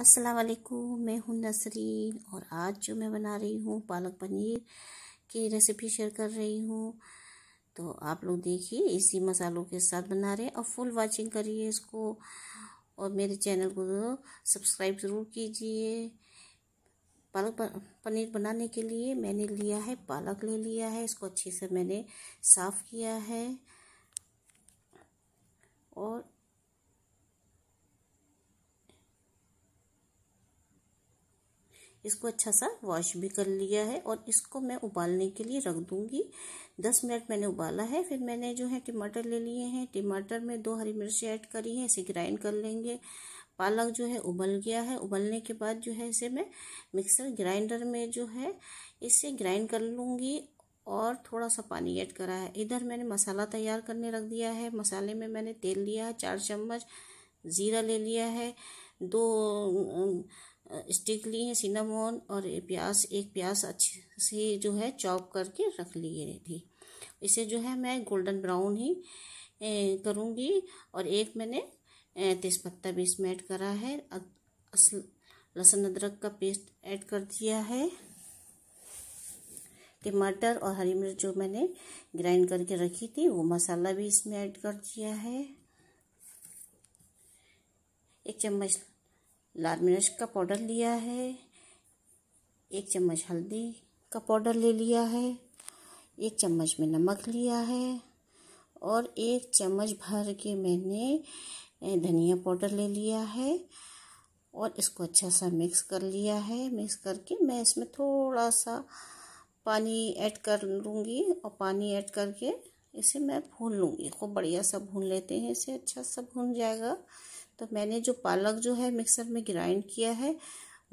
असलकुम मैं हूँ नसरीन और आज जो मैं बना रही हूँ पालक पनीर की रेसिपी शेयर कर रही हूँ तो आप लोग देखिए इसी मसालों के साथ बना रहे हैं और फुल वाचिंग करिए इसको और मेरे चैनल को सब्सक्राइब तो ज़रूर कीजिए पालक पनीर बनाने के लिए मैंने लिया है पालक ले लिया है इसको अच्छे से मैंने साफ़ किया है और इसको अच्छा सा वॉश भी कर लिया है और इसको मैं उबालने के लिए रख दूँगी दस मिनट मैंने उबाला है फिर मैंने जो है टमाटर ले लिए हैं टमाटर में दो हरी मिर्च ऐड करी है इसे ग्राइंड कर लेंगे पालक जो है उबल गया है उबलने के बाद जो है इसे मैं मिक्सर ग्राइंडर में जो है इसे ग्राइंड कर लूँगी और थोड़ा सा पानी ऐड करा है इधर मैंने मसाला तैयार करने रख दिया है मसाले में मैंने तेल लिया है चार चम्मच ज़ीरा ले लिया है दो स्टिक ली है सिनामोन और प्याज एक प्याज अच्छे से जो है चॉप करके रख लिए थी इसे जो है मैं गोल्डन ब्राउन ही करूँगी और एक मैंने तेज़पत्ता भी इसमें ऐड करा है असल लहसुन अदरक का पेस्ट ऐड कर दिया है टमाटर और हरी मिर्च जो मैंने ग्राइंड करके रखी थी वो मसाला भी इसमें ऐड कर दिया है एक चम्मच लाल मिर्च का पाउडर लिया है एक चम्मच हल्दी का पाउडर ले लिया है एक चम्मच में नमक लिया है और एक चम्मच भर के मैंने धनिया पाउडर ले लिया है और इसको अच्छा सा मिक्स कर लिया है मिक्स करके मैं इसमें थोड़ा सा पानी ऐड कर लूँगी और पानी ऐड करके इसे मैं भून लूँगी खूब बढ़िया सा भून लेते हैं इसे अच्छा सा भून जाएगा तो मैंने जो पालक जो है मिक्सर में ग्राइंड किया है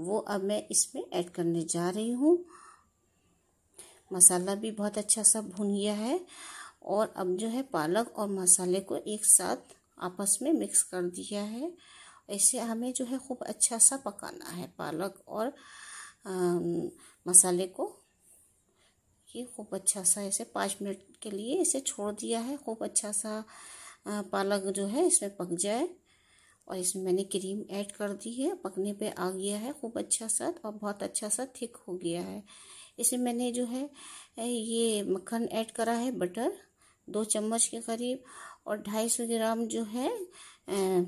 वो अब मैं इसमें ऐड करने जा रही हूँ मसाला भी बहुत अच्छा सा भून गया है और अब जो है पालक और मसाले को एक साथ आपस में मिक्स कर दिया है ऐसे हमें जो है खूब अच्छा सा पकाना है पालक और आ, मसाले को ये खूब अच्छा सा ऐसे पाँच मिनट के लिए इसे छोड़ दिया है खूब अच्छा सा पालक जो है इसमें पक जाए और इसमें मैंने क्रीम ऐड कर दी है पकने पे आ गया है खूब अच्छा सा और बहुत अच्छा सा थिक हो गया है इसमें मैंने जो है ये मक्खन ऐड करा है बटर दो चम्मच के करीब और ढाई सौ ग्राम जो है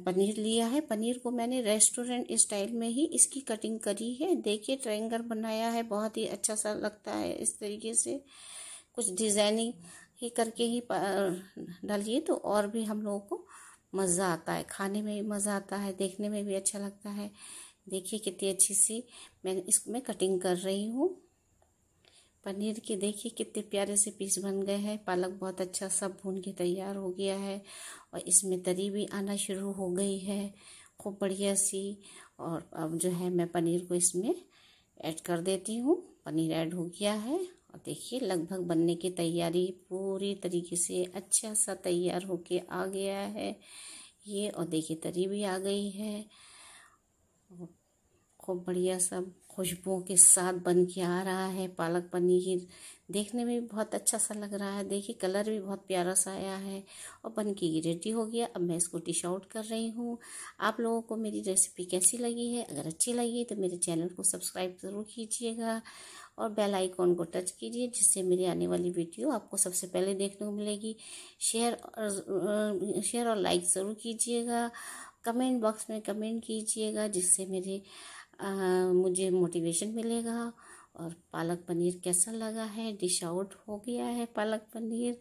पनीर लिया है पनीर को मैंने रेस्टोरेंट स्टाइल में ही इसकी कटिंग करी है देखिए ट्रैंगर बनाया है बहुत ही अच्छा सा लगता है इस तरीके से कुछ डिज़ाइनिंग ही करके ही डालिए तो और भी हम लोगों को मज़ा आता है खाने में भी मज़ा आता है देखने में भी अच्छा लगता है देखिए कितनी अच्छी सी मैं इसमें कटिंग कर रही हूँ पनीर के देखिए कितने प्यारे से पीस बन गए हैं पालक बहुत अच्छा सब भून के तैयार हो गया है और इसमें तरी भी आना शुरू हो गई है खूब बढ़िया सी और अब जो है मैं पनीर को इसमें ऐड कर देती हूँ पनीर ऐड हो गया है और देखिए लगभग बनने की तैयारी पूरी तरीके से अच्छा सा तैयार होके आ गया है ये और देखिए तरी भी आ गई है खूब बढ़िया सा खुशबुओं के साथ बन के आ रहा है पालक पनीर देखने में भी बहुत अच्छा सा लग रहा है देखिए कलर भी बहुत प्यारा सा आया है और बन के ये रेडी हो गया अब मैं इसको डिश आउट कर रही हूँ आप लोगों को मेरी रेसिपी कैसी लगी है अगर अच्छी लगी तो मेरे चैनल को सब्सक्राइब ज़रूर कीजिएगा और बेल आइकॉन को टच कीजिए जिससे मेरी आने वाली वीडियो आपको सबसे पहले देखने को मिलेगी शेयर और शेयर और लाइक ज़रूर कीजिएगा कमेंट बॉक्स में कमेंट कीजिएगा जिससे मेरे आ, मुझे मोटिवेशन मिलेगा और पालक पनीर कैसा लगा है डिश आउट हो गया है पालक पनीर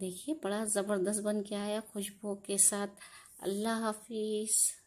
देखिए बड़ा ज़बरदस्त बन गया आया खुशबू के साथ अल्लाह हाफिज़